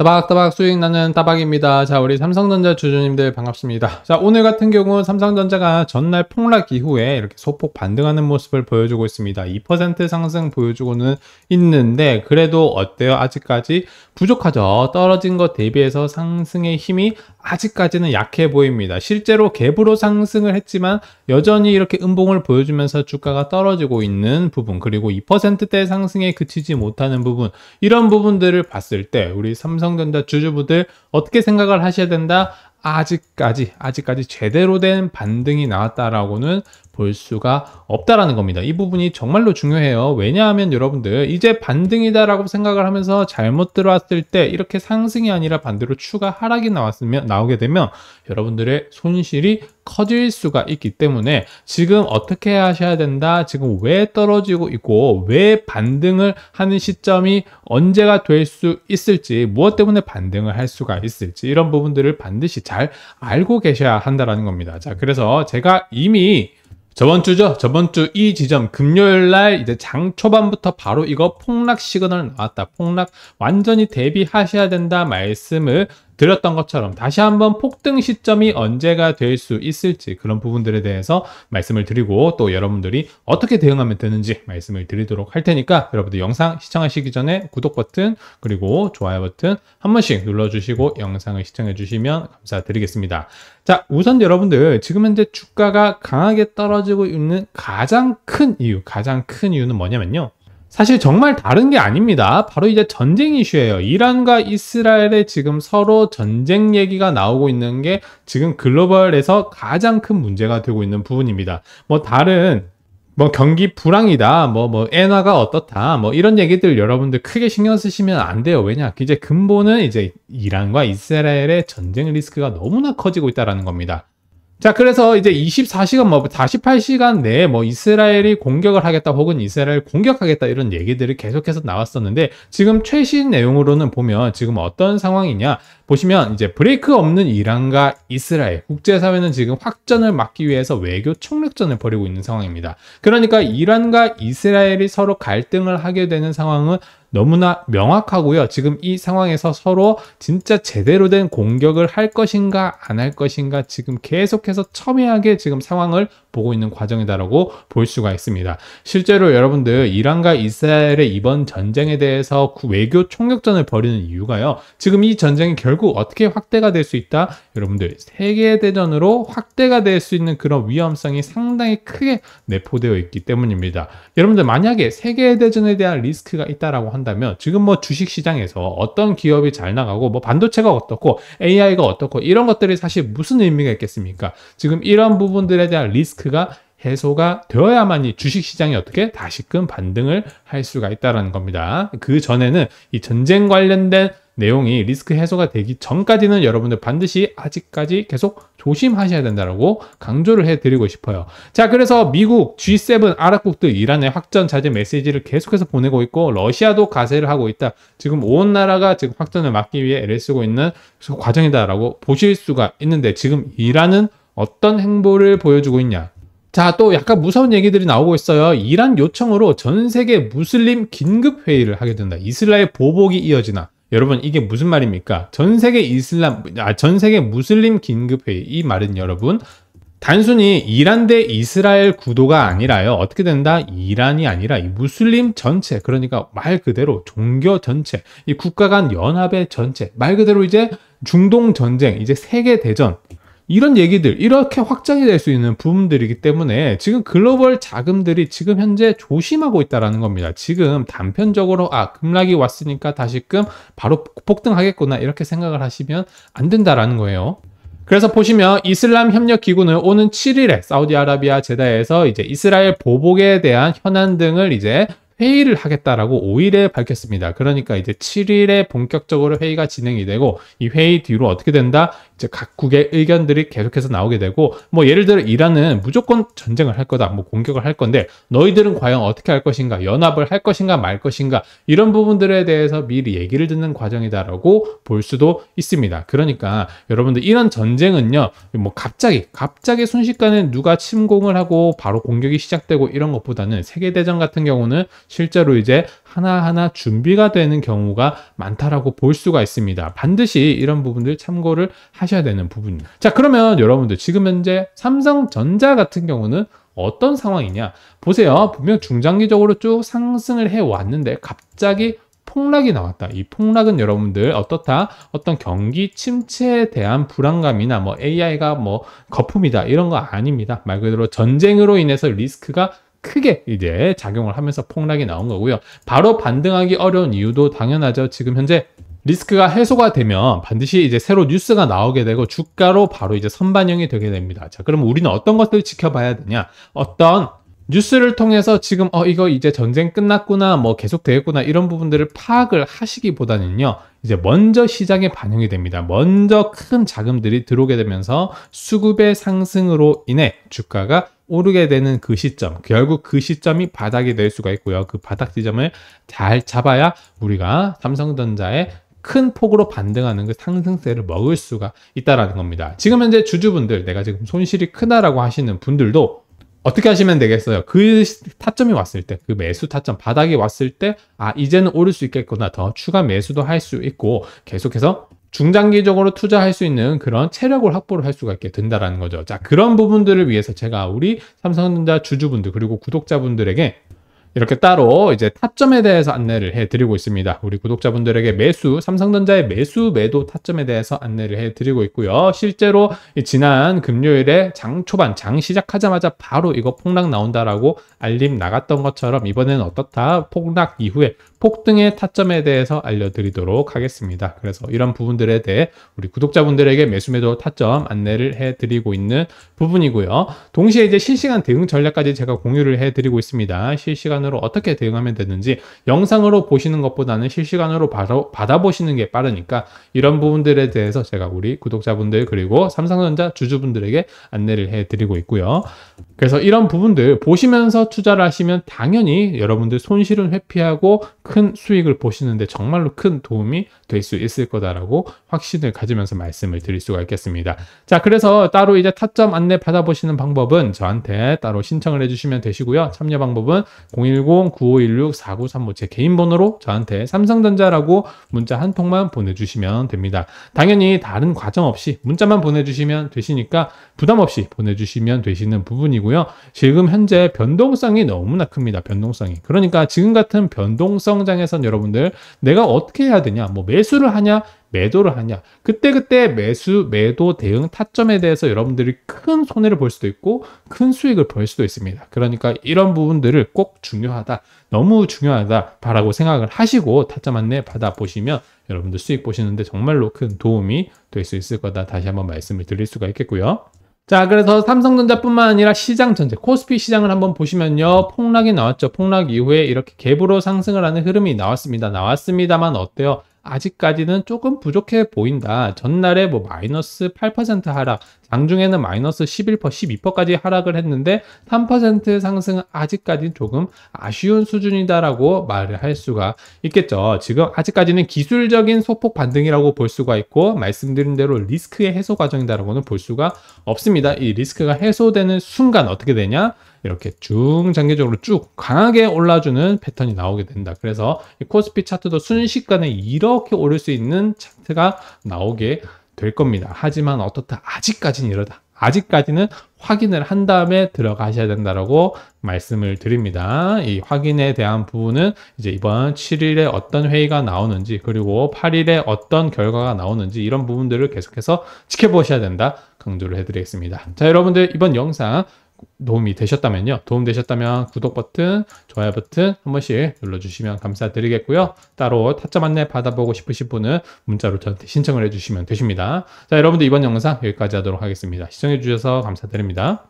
따박따박 수익 나는 따박입니다. 자, 우리 삼성전자 주주님들 반갑습니다. 자, 오늘 같은 경우는 삼성전자가 전날 폭락 이후에 이렇게 소폭 반등하는 모습을 보여주고 있습니다. 2% 상승 보여주고는 있는데, 그래도 어때요? 아직까지 부족하죠. 떨어진 것 대비해서 상승의 힘이 아직까지는 약해 보입니다. 실제로 갭으로 상승을 했지만 여전히 이렇게 음봉을 보여주면서 주가가 떨어지고 있는 부분, 그리고 2%대 상승에 그치지 못하는 부분, 이런 부분들을 봤을 때 우리 삼성 완성된다 주주부들 어떻게 생각을 하셔야 된다 아직까지 아직까지 제대로 된 반등이 나왔다라고는 볼 수가 없다라는 겁니다. 이 부분이 정말로 중요해요. 왜냐하면 여러분들 이제 반등이다라고 생각을 하면서 잘못 들어왔을 때 이렇게 상승이 아니라 반대로 추가 하락이 나왔으면 나오게 되면 여러분들의 손실이 커질 수가 있기 때문에 지금 어떻게 하셔야 된다 지금 왜 떨어지고 있고 왜 반등을 하는 시점이 언제가 될 수 있을지 무엇 때문에 반등을 할 수가 있을지 이런 부분들을 반드시 잘 알고 계셔야 한다는 겁니다 자 그래서 제가 이미 저번 주죠. 저번 주 이 지점 금요일 날 이제 장 초반부터 바로 이거 폭락 시그널 나왔다. 폭락 완전히 대비하셔야 된다 말씀을 드렸던 것처럼 다시 한번 폭등 시점이 언제가 될 수 있을지 그런 부분들에 대해서 말씀을 드리고 또 여러분들이 어떻게 대응하면 되는지 말씀을 드리도록 할 테니까 여러분들 영상 시청하시기 전에 구독 버튼 그리고 좋아요 버튼 한 번씩 눌러주시고 영상을 시청해 주시면 감사드리겠습니다. 자 우선 여러분들 지금 현재 주가가 강하게 떨어지고 있는 가장 큰 이유 가장 큰 이유는 뭐냐면요. 사실 정말 다른 게 아닙니다. 바로 이제 전쟁 이슈예요. 이란과 이스라엘의 지금 서로 전쟁 얘기가 나오고 있는 게 지금 글로벌에서 가장 큰 문제가 되고 있는 부분입니다. 뭐 다른 뭐 경기 불황이다, 뭐뭐 뭐 엔화가 어떻다, 뭐 이런 얘기들 여러분들 크게 신경 쓰시면 안 돼요. 왜냐, 이제 근본은 이제 이란과 이스라엘의 전쟁 리스크가 너무나 커지고 있다라는 겁니다. 자, 그래서 이제 24시간 뭐 48시간 내에 뭐 이스라엘이 공격을 하겠다 혹은 이스라엘 공격하겠다 이런 얘기들이 계속해서 나왔었는데 지금 최신 내용으로는 보면 지금 어떤 상황이냐 보시면 이제 브레이크 없는 이란과 이스라엘 국제사회는 지금 확전을 막기 위해서 외교 총력전을 벌이고 있는 상황입니다. 그러니까 이란과 이스라엘이 서로 갈등을 하게 되는 상황은 너무나 명확하고요. 지금 이 상황에서 서로 진짜 제대로 된 공격을 할 것인가 안 할 것인가 지금 계속해서 첨예하게 지금 상황을 보고 있는 과정이다라고 볼 수가 있습니다. 실제로 여러분들 이란과 이스라엘의 이번 전쟁에 대해서 외교 총력전을 벌이는 이유가요. 지금 이 전쟁이 결국 어떻게 확대가 될 수 있다? 여러분들 세계 대전으로 확대가 될 수 있는 그런 위험성이 상당히 크게 내포되어 있기 때문입니다. 여러분들 만약에 세계 대전에 대한 리스크가 있다라고 한다면 지금 뭐 주식 시장에서 어떤 기업이 잘 나가고 뭐 반도체가 어떻고 AI가 어떻고 이런 것들이 사실 무슨 의미가 있겠습니까? 지금 이런 부분들에 대한 리스크가 해소가 되어야만이 주식시장이 어떻게 다시금 반등을 할 수가 있다는 겁니다. 그 전에는 이 전쟁 관련된 내용이 리스크 해소가 되기 전까지는 여러분들 반드시 아직까지 계속 조심하셔야 된다고 강조를 해드리고 싶어요. 자, 그래서 미국 G7 아랍국들 이란의 확전 자제 메시지를 계속해서 보내고 있고 러시아도 가세를 하고 있다. 지금 온 나라가 지금 확전을 막기 위해 애를 쓰고 있는 과정이다라고 보실 수가 있는데 지금 이란은 어떤 행보를 보여주고 있냐? 자, 또 약간 무서운 얘기들이 나오고 있어요. 이란 요청으로 전 세계 무슬림 긴급 회의를 하게 된다. 이슬라엘 보복이 이어지나 여러분 이게 무슨 말입니까? 전 세계 이슬람 아, 전 세계 무슬림 긴급 회의 이 말은 여러분 단순히 이란 대 이스라엘 구도가 아니라요. 어떻게 된다? 이란이 아니라 이 무슬림 전체, 그러니까 말 그대로 종교 전체, 이 국가 간 연합의 전체, 말 그대로 이제 중동 전쟁, 이제 세계 대전, 이런 얘기들 이렇게 확장이 될 수 있는 부분들이기 때문에 지금 글로벌 자금들이 지금 현재 조심하고 있다라는 겁니다. 지금 단편적으로 아 급락이 왔으니까 다시금 바로 폭등하겠구나 이렇게 생각을 하시면 안 된다라는 거예요. 그래서 보시면 이슬람 협력 기구는 오는 7일에 사우디아라비아 제다에서 이제 이스라엘 보복에 대한 현안 등을 이제 회의를 하겠다라고 5일에 밝혔습니다. 그러니까 이제 7일에 본격적으로 회의가 진행이 되고 이 회의 뒤로 어떻게 된다? 이제 각국의 의견들이 계속해서 나오게 되고 뭐 예를 들어 이란은 무조건 전쟁을 할 거다 뭐 공격을 할 건데 너희들은 과연 어떻게 할 것인가 연합을 할 것인가 말 것인가 이런 부분들에 대해서 미리 얘기를 듣는 과정이다라고 볼 수도 있습니다 그러니까 여러분들 이런 전쟁은요 뭐 갑자기 갑자기 순식간에 누가 침공을 하고 바로 공격이 시작되고 이런 것보다는 세계대전 같은 경우는 실제로 이제 하나하나 준비가 되는 경우가 많다라고 볼 수가 있습니다. 반드시 이런 부분들 참고를 하셔야 되는 부분입니다. 자, 그러면 여러분들 지금 현재 삼성전자 같은 경우는 어떤 상황이냐? 보세요. 분명 중장기적으로 쭉 상승을 해왔는데 갑자기 폭락이 나왔다. 이 폭락은 여러분들 어떻다? 어떤 경기 침체에 대한 불안감이나 뭐 AI가 뭐 거품이다 이런 거 아닙니다. 말 그대로 전쟁으로 인해서 리스크가 크게 이제 작용을 하면서 폭락이 나온 거고요. 바로 반등하기 어려운 이유도 당연하죠. 지금 현재 리스크가 해소가 되면 반드시 이제 새로 뉴스가 나오게 되고 주가로 바로 이제 선반영이 되게 됩니다. 자, 그럼 우리는 어떤 것들을 지켜봐야 되냐? 어떤 뉴스를 통해서 지금 어 이거 이제 전쟁 끝났구나 뭐 계속 되겠구나 이런 부분들을 파악을 하시기보다는요 이제 먼저 시장에 반영이 됩니다 먼저 큰 자금들이 들어오게 되면서 수급의 상승으로 인해 주가가 오르게 되는 그 시점, 결국 그 시점이 바닥이 될 수가 있고요. 그 바닥 지점을 잘 잡아야 우리가 삼성전자의 큰 폭으로 반등하는 그 상승세를 먹을 수가 있다라는 겁니다. 지금 현재 주주분들, 내가 지금 손실이 크다라고 하시는 분들도 어떻게 하시면 되겠어요? 그 타점이 왔을 때, 그 매수 타점 바닥이 왔을 때, 아 이제는 오를 수 있겠구나 더 추가 매수도 할 수 있고 계속해서 중장기적으로 투자할 수 있는 그런 체력을 확보를 할 수가 있게 된다라는 거죠. 자, 그런 부분들을 위해서 제가 우리 삼성전자 주주분들 그리고 구독자분들에게 이렇게 따로 이제 타점에 대해서 안내를 해드리고 있습니다. 우리 구독자분들에게 매수, 삼성전자의 매수, 매도 타점에 대해서 안내를 해드리고 있고요. 실제로 지난 금요일에 장 초반, 장 시작하자마자 바로 이거 폭락 나온다라고 알림 나갔던 것처럼 이번에는 어떻다, 폭락 이후에 폭등의 타점에 대해서 알려드리도록 하겠습니다. 그래서 이런 부분들에 대해 우리 구독자분들에게 매수 매도 타점 안내를 해드리고 있는 부분이고요. 동시에 이제 실시간 대응 전략까지 제가 공유를 해드리고 있습니다. 실시간 실시간으로 어떻게 대응하면 되는지 영상으로 보시는 것보다는 실시간으로 바로 받아보시는 게 빠르니까 이런 부분들에 대해서 제가 우리 구독자분들 그리고 삼성전자 주주분들에게 안내를 해드리고 있고요. 그래서 이런 부분들 보시면서 투자를 하시면 당연히 여러분들 손실은 회피하고 큰 수익을 보시는데 정말로 큰 도움이 될 수 있을 거다라고 확신을 가지면서 말씀을 드릴 수가 있겠습니다. 자, 그래서 따로 이제 타점 안내 받아보시는 방법은 저한테 따로 신청을 해주시면 되시고요. 참여 방법은 공약 010-9516-4935제 개인 번호로 저한테 삼성전자라고 문자 한 통만 보내주시면 됩니다. 당연히 다른 과정 없이 문자만 보내주시면 되시니까 부담 없이 보내주시면 되시는 부분이고요. 지금 현재 변동성이 너무나 큽니다. 변동성이. 그러니까 지금 같은 변동성 장에선 여러분들 내가 어떻게 해야 되냐, 뭐 매수를 하냐, 매도를 하냐 그때그때 매수 매도 대응 타점에 대해서 여러분들이 큰 손해를 볼 수도 있고 큰 수익을 벌 수도 있습니다 그러니까 이런 부분들을 꼭 중요하다 너무 중요하다 바라고 생각을 하시고 타점 안내 받아 보시면 여러분들 수익 보시는데 정말로 큰 도움이 될 수 있을 거다 다시 한번 말씀을 드릴 수가 있겠고요 자 그래서 삼성전자뿐만 아니라 시장 전체 코스피 시장을 한번 보시면요 폭락이 나왔죠 폭락 이후에 이렇게 갭으로 상승을 하는 흐름이 나왔습니다 나왔습니다만 어때요 아직까지는 조금 부족해 보인다. 전날에 뭐 마이너스 8% 하락, 장중에는 마이너스 11%, 12%까지 하락을 했는데 3% 상승은 아직까지는 조금 아쉬운 수준이다라고 말을 할 수가 있겠죠. 지금 아직까지는 기술적인 소폭 반등이라고 볼 수가 있고 말씀드린 대로 리스크의 해소 과정이다라고는 볼 수가 없습니다. 이 리스크가 해소되는 순간 어떻게 되냐? 이렇게 중장기적으로 쭉 강하게 올라주는 패턴이 나오게 된다. 그래서 코스피 차트도 순식간에 이렇게 오를 수 있는 차트가 나오게 될 겁니다. 하지만 어떻다 아직까지는 이러다. 아직까지는 확인을 한 다음에 들어가셔야 된다라고 말씀을 드립니다. 이 확인에 대한 부분은 이제 이번 7일에 어떤 회의가 나오는지 그리고 8일에 어떤 결과가 나오는지 이런 부분들을 계속해서 지켜보셔야 된다 강조를 해드리겠습니다. 자 여러분들 이번 영상 도움이 되셨다면요. 도움 되셨다면 구독 버튼, 좋아요 버튼 한 번씩 눌러주시면 감사드리겠고요. 따로 타점 안내 받아보고 싶으신 분은 문자로 저한테 신청을 해주시면 되십니다. 자, 여러분들 이번 영상 여기까지 하도록 하겠습니다. 시청해주셔서 감사드립니다.